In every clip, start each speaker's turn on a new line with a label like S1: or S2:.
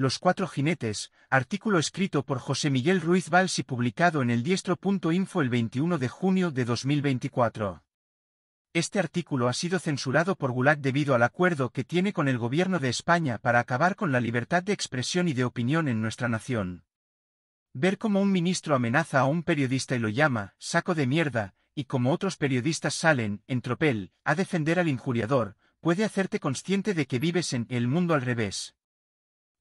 S1: Los cuatro jinetes, artículo escrito por José Miguel Ruiz Valls y publicado en el diestro.info el 21 de junio de 2024. Este artículo ha sido censurado por Gulag debido al acuerdo que tiene con el gobierno de España para acabar con la libertad de expresión y de opinión en nuestra nación. Ver cómo un ministro amenaza a un periodista y lo llama, saco de mierda, y como otros periodistas salen, en tropel, a defender al injuriador, puede hacerte consciente de que vives en el mundo al revés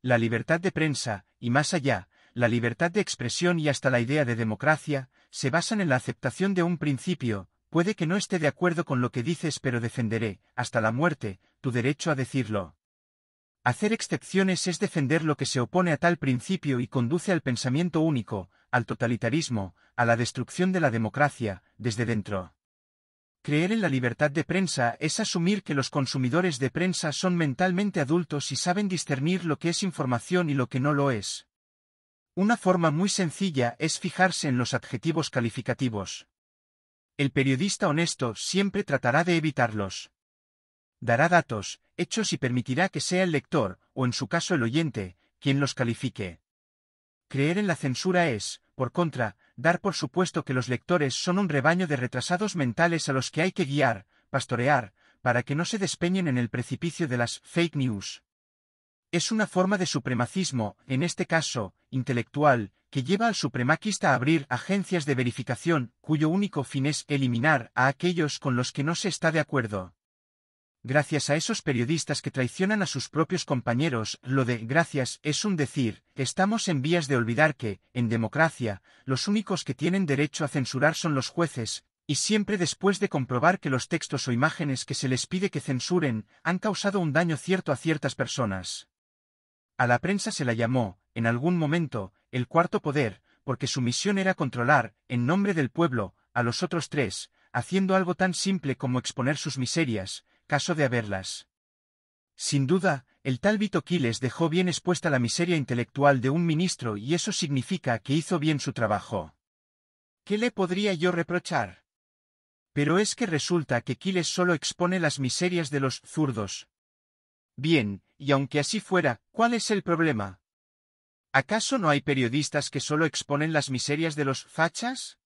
S1: la libertad de prensa, y más allá, la libertad de expresión y hasta la idea de democracia, se basan en la aceptación de un principio, puede que no esté de acuerdo con lo que dices pero defenderé, hasta la muerte, tu derecho a decirlo. Hacer excepciones es defender lo que se opone a tal principio y conduce al pensamiento único, al totalitarismo, a la destrucción de la democracia, desde dentro. Creer en la libertad de prensa es asumir que los consumidores de prensa son mentalmente adultos y saben discernir lo que es información y lo que no lo es. Una forma muy sencilla es fijarse en los adjetivos calificativos. El periodista honesto siempre tratará de evitarlos. Dará datos, hechos y permitirá que sea el lector, o en su caso el oyente, quien los califique. Creer en la censura es, por contra, dar por supuesto que los lectores son un rebaño de retrasados mentales a los que hay que guiar, pastorear, para que no se despeñen en el precipicio de las fake news. Es una forma de supremacismo, en este caso, intelectual, que lleva al supremaquista a abrir agencias de verificación, cuyo único fin es eliminar a aquellos con los que no se está de acuerdo. Gracias a esos periodistas que traicionan a sus propios compañeros, lo de gracias es un decir, estamos en vías de olvidar que, en democracia, los únicos que tienen derecho a censurar son los jueces, y siempre después de comprobar que los textos o imágenes que se les pide que censuren han causado un daño cierto a ciertas personas. A la prensa se la llamó, en algún momento, el cuarto poder, porque su misión era controlar, en nombre del pueblo, a los otros tres, haciendo algo tan simple como exponer sus miserias, caso de haberlas. Sin duda, el tal Vito Quiles dejó bien expuesta la miseria intelectual de un ministro y eso significa que hizo bien su trabajo. ¿Qué le podría yo reprochar? Pero es que resulta que Quiles solo expone las miserias de los zurdos. Bien, y aunque así fuera, ¿cuál es el problema? ¿Acaso no hay periodistas que solo exponen las miserias de los fachas?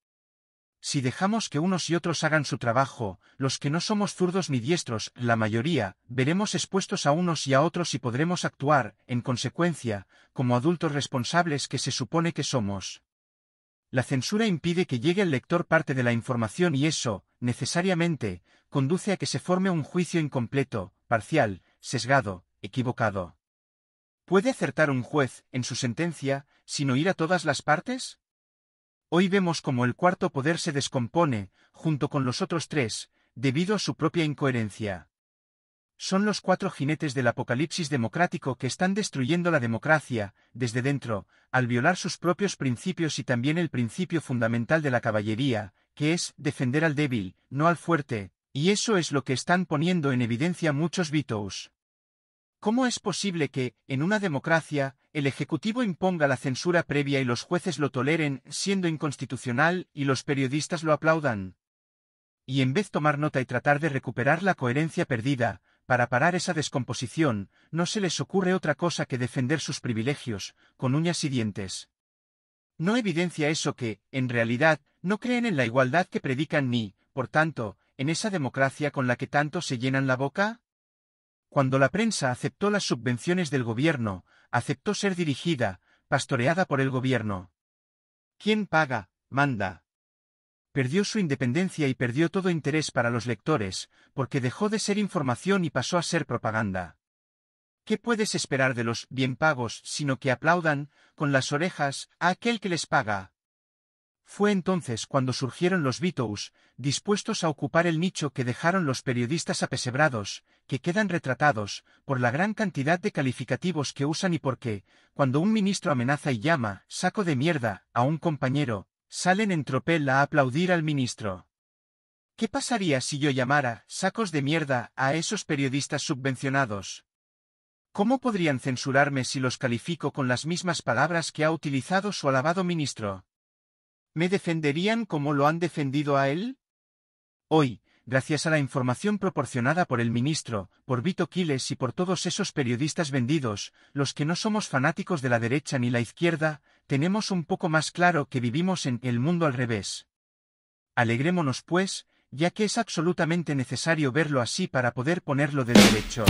S1: Si dejamos que unos y otros hagan su trabajo, los que no somos zurdos ni diestros, la mayoría, veremos expuestos a unos y a otros y podremos actuar, en consecuencia, como adultos responsables que se supone que somos. La censura impide que llegue al lector parte de la información y eso, necesariamente, conduce a que se forme un juicio incompleto, parcial, sesgado, equivocado. ¿Puede acertar un juez, en su sentencia, sin oír a todas las partes? Hoy vemos cómo el cuarto poder se descompone, junto con los otros tres, debido a su propia incoherencia. Son los cuatro jinetes del apocalipsis democrático que están destruyendo la democracia, desde dentro, al violar sus propios principios y también el principio fundamental de la caballería, que es defender al débil, no al fuerte, y eso es lo que están poniendo en evidencia muchos vitous. ¿Cómo es posible que, en una democracia, el Ejecutivo imponga la censura previa y los jueces lo toleren, siendo inconstitucional, y los periodistas lo aplaudan? Y en vez tomar nota y tratar de recuperar la coherencia perdida, para parar esa descomposición, no se les ocurre otra cosa que defender sus privilegios, con uñas y dientes. No evidencia eso que, en realidad, no creen en la igualdad que predican ni, por tanto, en esa democracia con la que tanto se llenan la boca? Cuando la prensa aceptó las subvenciones del gobierno, aceptó ser dirigida, pastoreada por el gobierno. ¿Quién paga, manda. Perdió su independencia y perdió todo interés para los lectores, porque dejó de ser información y pasó a ser propaganda. ¿Qué puedes esperar de los bien pagos sino que aplaudan, con las orejas, a aquel que les paga? Fue entonces cuando surgieron los Beatles, dispuestos a ocupar el nicho que dejaron los periodistas apesebrados, que quedan retratados, por la gran cantidad de calificativos que usan y por qué, cuando un ministro amenaza y llama, saco de mierda, a un compañero, salen en tropel a aplaudir al ministro. ¿Qué pasaría si yo llamara, sacos de mierda, a esos periodistas subvencionados? ¿Cómo podrían censurarme si los califico con las mismas palabras que ha utilizado su alabado ministro? ¿Me defenderían como lo han defendido a él? Hoy, gracias a la información proporcionada por el ministro, por Vito Quiles y por todos esos periodistas vendidos, los que no somos fanáticos de la derecha ni la izquierda, tenemos un poco más claro que vivimos en el mundo al revés. Alegrémonos, pues, ya que es absolutamente necesario verlo así para poder ponerlo de derecho.